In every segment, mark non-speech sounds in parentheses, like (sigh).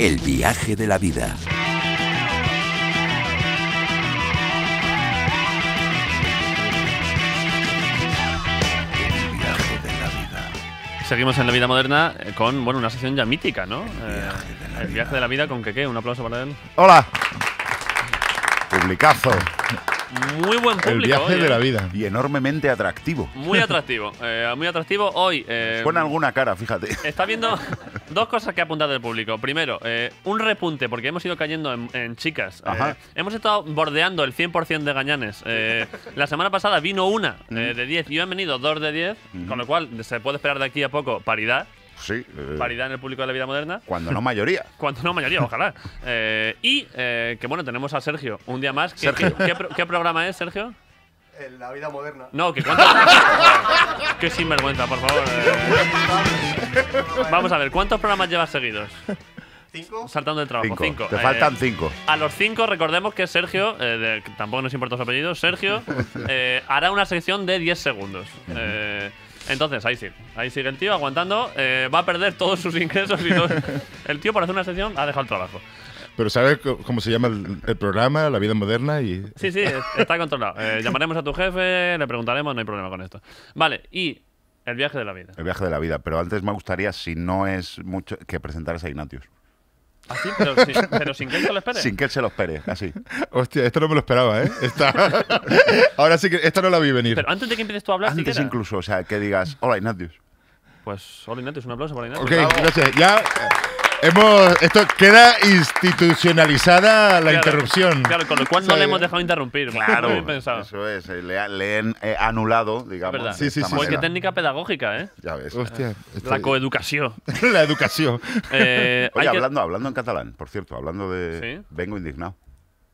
El viaje de la vida. Seguimos en la vida moderna eh, con bueno, una sesión ya mítica, ¿no? El eh, viaje de la, vida. De la vida con Keke. Un aplauso para él. Hola. Publicazo. Muy buen público. El viaje de la vida. Y enormemente atractivo. Muy (laughs) atractivo. Eh, muy atractivo hoy. Eh, alguna cara, fíjate. Está viendo (laughs) dos cosas que ha apuntado el público. Primero, eh, un repunte, porque hemos ido cayendo en, chicas. Eh, Ajá. hemos estado bordeando el 100% de gañanes. (laughs) la semana pasada vino una mm. de 10 y hoy han venido dos de 10, mm. con lo cual se puede esperar de aquí a poco paridad. Sí. Eh, en el público de la vida moderna. Cuando no mayoría. (laughs) cuando no mayoría, ojalá. Eh, y eh, que bueno, tenemos a Sergio un día más. ¿Qué, programa es, Sergio? la vida moderna. No, que cuánto. (laughs) Que sinvergüenza, por favor. Vamos a ver, ¿cuántos programas llevas seguidos? Cinco. Saltando el trabajo. Cinco. Te faltan cinco. A los cinco, recordemos que Sergio, tampoco nos importa su apellido, Sergio (laughs) hará una sección de 10 segundos. Eh, entonces, ahí sí, Ahí sigue el tío aguantando. Eh, va a perder todos sus ingresos y (laughs) el tío, para hacer una sesión, ha dejado el trabajo. Pero ¿sabes cómo se llama el, programa, La vida moderna? Y... Sí, sí, está controlado. Eh, (laughs) llamaremos a tu jefe, le preguntaremos, no hay problema con esto. Vale, y el viaje de la vida. El viaje de la vida, pero antes me gustaría, si no es mucho, que presentaras a Ignatius. Así, ¿Ah, (laughs) pero, sin, que él se lo espere. Sin que él se lo espere, así. Hostia, esto no me lo esperaba, ¿eh? (laughs) Ahora sí que esta no la vi venir. Pero antes de que empieces tú a hablar, Antes incluso, o sea, que digas, hola Ignatius. Pues hola Ignatius, un aplauso para Ignatius. Ok, gracias. Ya... Hemos, esto queda institucionalizada la interrupción. Claro, con lo cual no le hemos dejado interrumpir. Claro, (laughs) eso es. Eh, le, han eh, anulado, digamos. Sí, sí, sí. técnica pedagógica, ¿eh? Ya ves. La coeducación. (laughs) la educación. (laughs) Eh, Oye, hablando, hablando en catalán, por cierto, hablando de... Vengo indignado.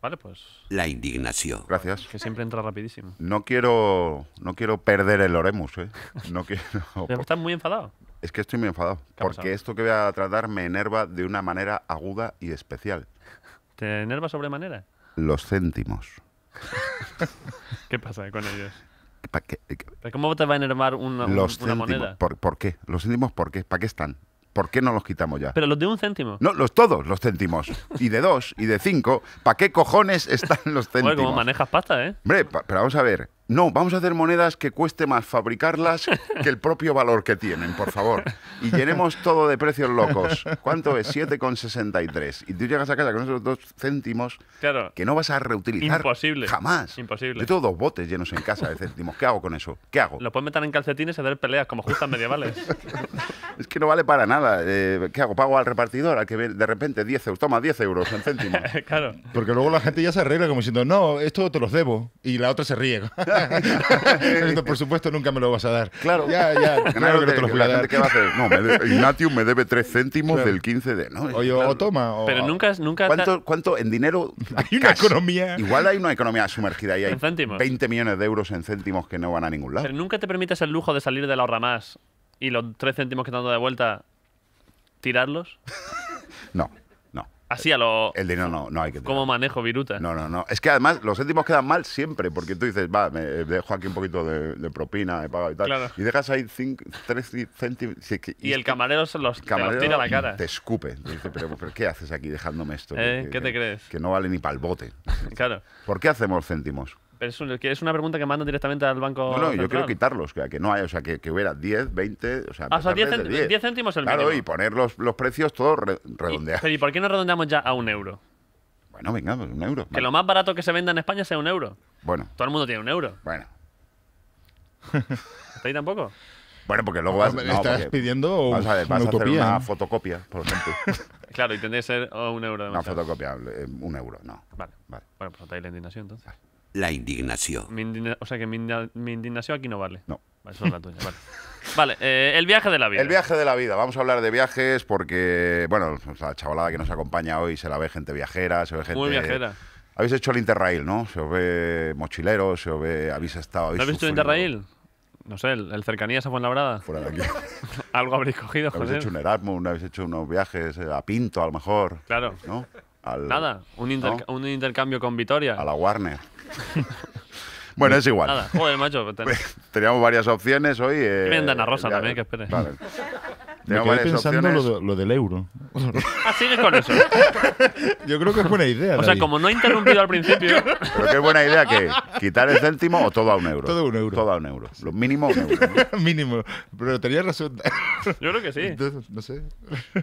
Vale, pues. La indignación. Gracias. Que siempre entra rapidísimo. No quiero, no quiero perder el Oremus, ¿eh? No quiero. estás muy enfadado es que estoy muy enfadado, porque esto que voy a tratar me enerva de una manera aguda y especial. (laughs) ¿Te enerva sobremanera? Los céntimos. (laughs) ¿Qué pasa con ellos? Eh, ¿Cómo te va a enervar una, los una moneda? Por, qué? ¿Los céntimos por qué? ¿Para qué están? ¿por qué no los quitamos ya? Pero los de un céntimo. No, los todos, los céntimos. Y de dos, y de cinco. ¿Para qué cojones están los céntimos? Bueno, como manejas pasta, ¿eh? Hombre, pero vamos a ver. No, vamos a hacer monedas que cueste más fabricarlas que el propio valor que tienen, por favor. Y llenemos todo de precios locos. ¿Cuánto es? 7,63. Y tú llegas a casa con esos dos céntimos claro. que no vas a reutilizar. Imposible. Jamás. Imposible. Yo tengo dos botes llenos en casa de céntimos. ¿Qué hago con eso? ¿Qué hago? Lo puedes meter en calcetines y hacer peleas como justas medievales. (laughs) es que no vale para nada. Eh, ¿Qué hago? ¿Pago al repartidor? Al que de repente 10 euros. Toma 10 euros en céntimos. (laughs) claro. Porque luego la gente ya se arregla como diciendo, no, esto te los debo. Y la otra se ríe. (laughs) (laughs) Esto, por supuesto, nunca me lo vas a dar. Claro. Ya, ya. lo ¿Qué va a hacer? No, me debe, (laughs) Ignatius me debe tres céntimos del 15 de... o toma. Pero nunca... nunca ¿Cuánto, en dinero? (laughs) Hay una economía... Igual hay una economía sumergida y 20 millones de euros en céntimos que no van a ningún lado. Pero nunca te permites el lujo de salir de la ahorra más y los tres céntimos que te dando de vuelta, tirarlos. no. Así a lo. El dinero no, no hay que ¿Cómo manejo viruta? No, no, no. Es que además los céntimos quedan mal siempre, porque tú dices, va, me eh, dejo aquí un poquito de, propina, he pagado y tal. Y dejas ahí tres céntimos. Y, el camarero se los, tira la cara. Te escupe. dice, pero, ¿qué haces aquí dejándome esto? (laughs) ¿Eh? ¿Qué te crees? Que no vale ni para el bote. (laughs) Claro. ¿Por qué hacemos céntimos? Pero es, una pregunta que mandan directamente al banco. No, no, yo quiero quitarlos, que, no hay, o sea, que, hubiera 10, 20, o sea, 10, ah, céntimos, 10. el claro, Claro, y poner los, los precios todos redondeados. ¿Y, pero ¿y por qué no redondeamos ya a un euro? Bueno, venga, pues un euro. Que lo más barato que se venda en España sea un euro. Bueno. Todo el mundo tiene un euro. Bueno. ¿Está (laughs) ahí tampoco? Bueno, porque luego vas, estás pidiendo vas a, vas una, a hacer una ¿eh? fotocopia, por ejemplo. (laughs) claro, y tendría que ser oh, un euro. una fotocopia, eh, un euro, no. Vale. vale. Bueno, pues te ahí la indignación entonces. Vale la indignación. o sea que mi, indignación aquí no vale. No. Vale, tuya. Vale. (laughs) Eh, el viaje de la vida. El viaje de la vida. Vamos a hablar de viajes porque, bueno, la chavalada que nos acompaña hoy se la ve gente viajera, se ve gente. Muy viajera. Habéis hecho el Interrail, ¿no? Se os ve mochileros, se ve. Habéis estado. Habéis ¿No habéis visto el Interrail? No sé, el, el cercanías a Fuenlabrada. Fuera de aquí. (laughs) Algo habréis cogido, José. Habéis hecho un Erasmus, habéis hecho unos viajes eh, a Pinto, a lo mejor. Claro. Nada, un, un intercambio con Vitoria. A la Warner. (laughs) bueno, es igual. Nada, joder, macho. Pues (laughs) Teníamos varias opciones hoy. Eh, Rosa también, que espere. Vale. (laughs) Me quedé pensando lo, del euro. Ah, sigues con eso. (laughs) Yo creo que es buena idea. O sea, como no he interrumpido al principio. (laughs) que es buena idea que quitar el céntimo o todo a un euro. Todo a un euro. Todo a un euro. Lo mínimo un euro. (laughs) mínimo. Pero tenía razón. Yo creo que sí. no sé.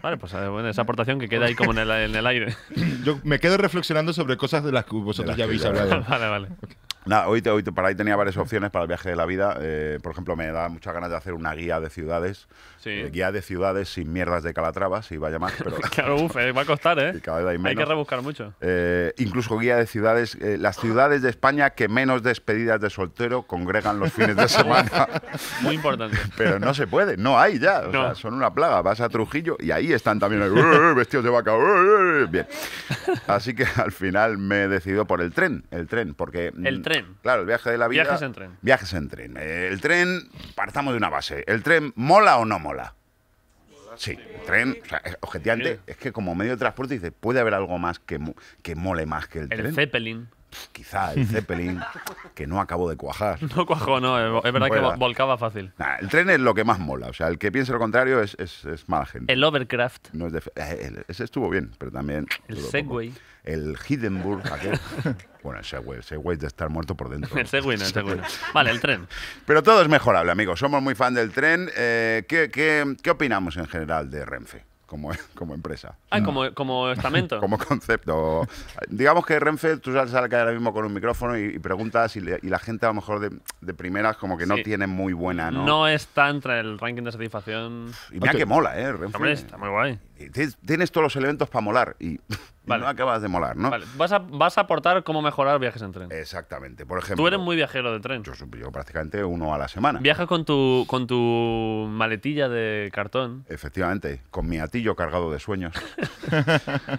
Vale, pues eh, bueno, esa aportación que queda ahí como en el, aire. Yo me quedo reflexionando sobre cosas de las que vosotros ya habéis hablado. vale, vale. Nada, hoy, te, para ahí tenía varias opciones para el viaje de la vida. Eh, por ejemplo, me da muchas ganas de hacer una guía de ciudades. Eh, guía de ciudades sin mierdas de Calatrava, si vaya más. (laughs) Pero, claro, uf, eh, va a costar, ¿eh? (laughs) hay, que rebuscar mucho. incluso guía de ciudades, las ciudades de España que menos despedidas de soltero congregan los fines de (laughs) semana. Muy importante. pero no se puede, no hay ya. O sea, son una plaga. Vas a Trujillo y ahí están también los vestidos de vaca. Bien. Así que al final me he decidido por el tren, el tren, porque... El tren Claro, el viaje de la vida. Viajes en tren. Viajes en tren. el tren, partamos de una base. ¿El tren mola o no mola? Sí, tren, o sea, objetivamente, es que como medio de transporte dice, puede haber algo más que, mole más que el tren. El Zeppelin quizá el (laughs) Zeppelin, que no acabó de cuajar. No cuajó, no, es verdad que volcaba fácil. el tren es lo que más mola, o sea, el que piense lo contrario es, mala gente. El Overcraft. Eh, ese estuvo bien, pero también... El Segway. El Hindenburg, (laughs) aquel. bueno, el Segway, el Segway de estar muerto por dentro. (laughs) el Segway no, el Segway Vale, el tren. Pero todo es mejorable, amigos, somos muy fan del tren. Eh, qué opinamos en general de Renfe? (laughs) como, empresa. Ah, mm. como, estamento. (laughs) como concepto. Digamos que Renfe, tú sales ahora mismo con un micrófono y, preguntas y, la gente a lo mejor de, primeras como que no tiene muy buena, ¿no? No está entre el ranking de satisfacción. Y mira que mola, ¿eh? Renfe. está muy guay. Tienes, todos los elementos para molar y, (laughs) no acabas de molar, ¿no? Vas a, aportar cómo mejorar viajes en tren. Exactamente. Por ejemplo... Tú eres muy viajero de tren. Yo, yo prácticamente uno a la semana. Viajas con tu, con tu maletilla de cartón. Efectivamente. Con mi cargado de sueños.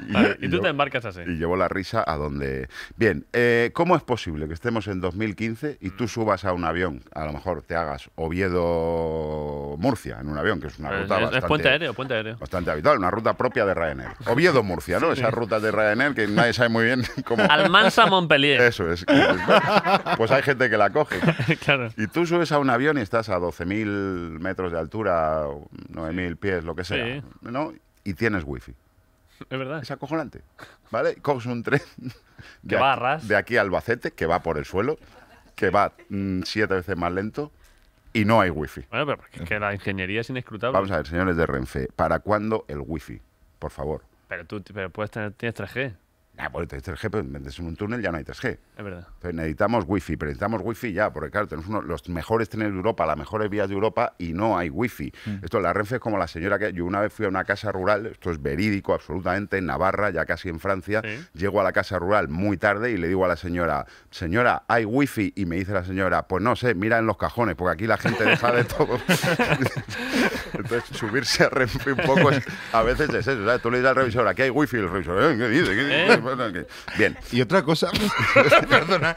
(laughs) y, tú te embarcas así. Y llevó la risa a donde... Bien, eh, ¿cómo es posible que estemos en 2015 y tú mm. subas a un avión? A lo mejor te hagas Oviedo-Murcia en un avión, que es una pues ruta bastante... puente aéreo, puente aéreo. Bastante habitual, una ruta propia de Ryanair. Oviedo-Murcia, ¿no? Esas rutas de Ryanair que nadie sabe muy bien (laughs) cómo... Almansa-Montpellier. Eso es. Pues hay gente que la coge. (laughs) claro. Y tú subes a un avión y estás a 12.000 metros de altura, 9.000 pies, lo que sea. ¿no? y tienes wifi. Es verdad. Es acojonante. ¿Vale? Coges un tren (laughs) de, aquí, a Albacete, que va por el suelo, que va mm, siete veces más lento y no hay wifi. Bueno, pero es que la ingeniería es inescrutable. Vamos a ver, señores de Renfe, ¿para cuándo el wifi? Por favor. Pero tú pero puedes tener, tienes 3G. Ah, bueno, 3G, pero en un túnel ya no hay 3G. Es verdad. Entonces necesitamos wifi, pero necesitamos wifi ya, porque claro, tenemos uno, los mejores trenes de Europa, las mejores vías de Europa y no hay wifi. Mm. Esto, la Renfe es como la señora que. Yo una vez fui a una casa rural, esto es verídico absolutamente, en Navarra, ya casi en Francia. Llego a la casa rural muy tarde y le digo a la señora, señora, ¿hay wifi? Y me dice la señora, pues no sé, mira en los cajones, porque aquí la gente deja de todo. (laughs) subirse a Renfe un poco a veces es eso. Tú le dices al revisor, aquí hay wifi, el revisor, eh, ¿qué dice? ¿Eh? Bien. Y otra cosa, (laughs) perdona.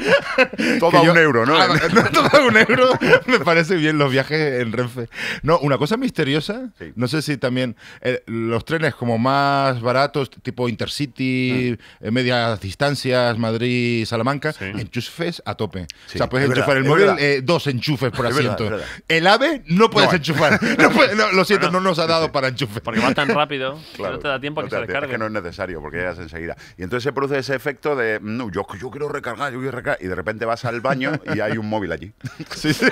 Todo un euro, ¿no? Ah, (laughs) no todo un euro. Me parece bien los viajes en Renfe. No, una cosa misteriosa, no sé si también eh, los trenes como más baratos, tipo Intercity, mm. medias distancias, Madrid-Salamanca, enchufes a tope. o sea, puedes enchufar el móvil, dos enchufes por asiento. El AVE no puedes enchufar. No puedes (laughs) lo siento, no, nos ha dado para enchufes. Porque va tan rápido (laughs) no te da tiempo a que se descargue. Es que no es necesario, porque ya es enseguida. Y entonces se produce ese efecto de, yo, yo quiero recargar, yo quiero recargar. Y de repente vas al baño y hay un móvil allí. (laughs) Sí, sí.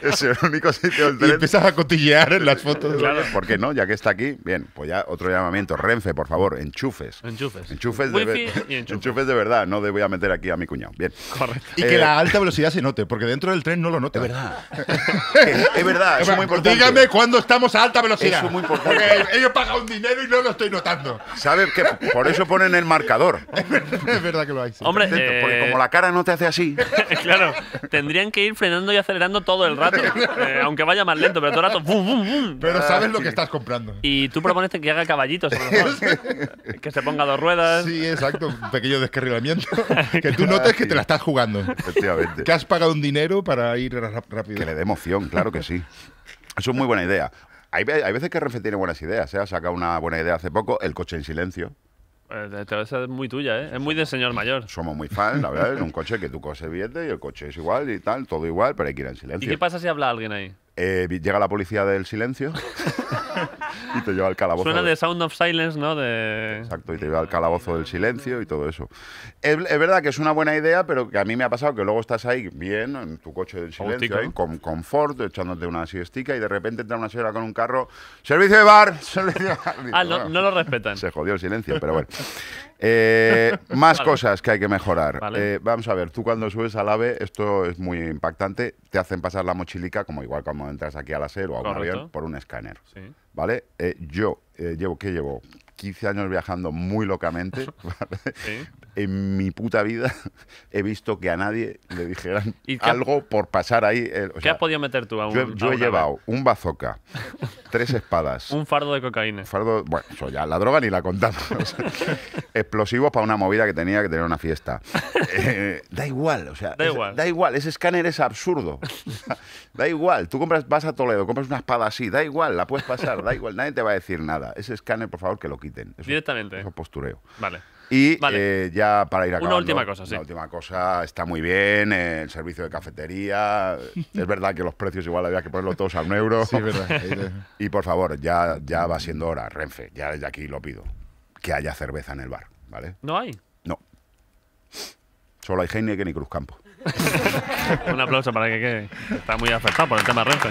es el único sitio del tren. empiezas a cotillear en las fotos. Claro. ¿Por qué no? Ya que está aquí, bien, pues ya otro llamamiento. Renfe, por favor, enchufes. Enchufes. Enchufes de, enchufes. de verdad, no de voy a meter aquí a mi cuñado. Bien. Correcto. Y que la eh, alta velocidad se note, porque dentro del tren no lo note (laughs) Es verdad. es, verdad, es muy importante. Dígame cuándo estamos a alta velocidad. es muy importante. ellos pagan un dinero y no lo estoy notando. ¿Sabes qué? Por eso ponen el marcador. es verdad que lo hay. Hombre, eh, porque como la cara no te hace así. (laughs) claro, tendrían que ir frenando y acelerando todo el rato. Eh, aunque vaya más lento, pero todo el rato. ¡bum, bum, bum! Pero ah, sabes lo que estás comprando. Y tú propones que haga caballitos, que se ponga dos ruedas. Sí, exacto. Un pequeño descarrilamiento. (laughs) que tú notes que te la estás jugando. Efectivamente. Que has pagado un dinero para ir rápido. Que le dé emoción, claro que sí. Eso es muy buena idea. Hay, veces que Renfe tiene buenas ideas, ¿eh? Ha sacado una buena idea hace poco, el coche en silencio. Eh, esa es muy tuya, ¿eh? Es muy de señor mayor. Somos muy fans, la verdad. En un coche que tú coses billete y el coche es igual y tal, todo igual, pero hay que ir en silencio. ¿Y qué pasa si habla alguien ahí? Eh, llega la policía del silencio (laughs) y te lleva al calabozo. Suena de, Sound of Silence, ¿no? De... Exacto, y te lleva al calabozo del silencio y todo eso. Es, es, verdad que es una buena idea, pero que a mí me ha pasado que luego estás ahí bien, en tu coche del silencio, con confort, echándote una siestica y de repente entra una señora con un carro, servicio de bar, (laughs) servicio de bar. ah, no, no, lo respetan. Se jodió el silencio, pero bueno. (laughs) Eh, (laughs) más cosas que hay que mejorar. Eh, vamos a ver, tú cuando subes al AVE, esto es muy impactante, te hacen pasar la mochilica, como igual cuando entras aquí al la o a un avión, por un escáner. ¿Vale? Eh, yo eh, llevo, ¿qué llevo? 15 años viajando muy locamente. (laughs) ¿vale? en mi puta vida (laughs) he visto que a nadie le dijeran (laughs) algo por pasar ahí. Eh, ¿Qué has podido meter tú a un, Yo, he llevado un bazooka, tres (laughs) espadas. un fardo de cocaína. Fardo, bueno, eso ya, la droga ni la contamos. explosivos para una movida que tenía que tener una fiesta. Eh, da igual, o sea. Da igual. Da igual, ese escáner es absurdo. da igual, tú compras, vas a Toledo, compras una espada así, da igual, la puedes pasar, da igual, nadie te va a decir nada. Ese escáner, por favor, que lo quiten. Directamente. Eso postureo. Vale. Y eh, ya para ir a Una última cosa, sí. La última cosa está muy bien, el servicio de cafetería. (laughs) es verdad que los precios igual había que ponerlo todos a un euro. (laughs) y por favor, ya, ya va siendo hora, Renfe, ya desde aquí lo pido, que haya cerveza en el bar, ¿vale? ¿No hay? No. Solo hay Heineken y Cruzcampo. (laughs) un aplauso para que quede. Está muy afectado por el tema Renfe.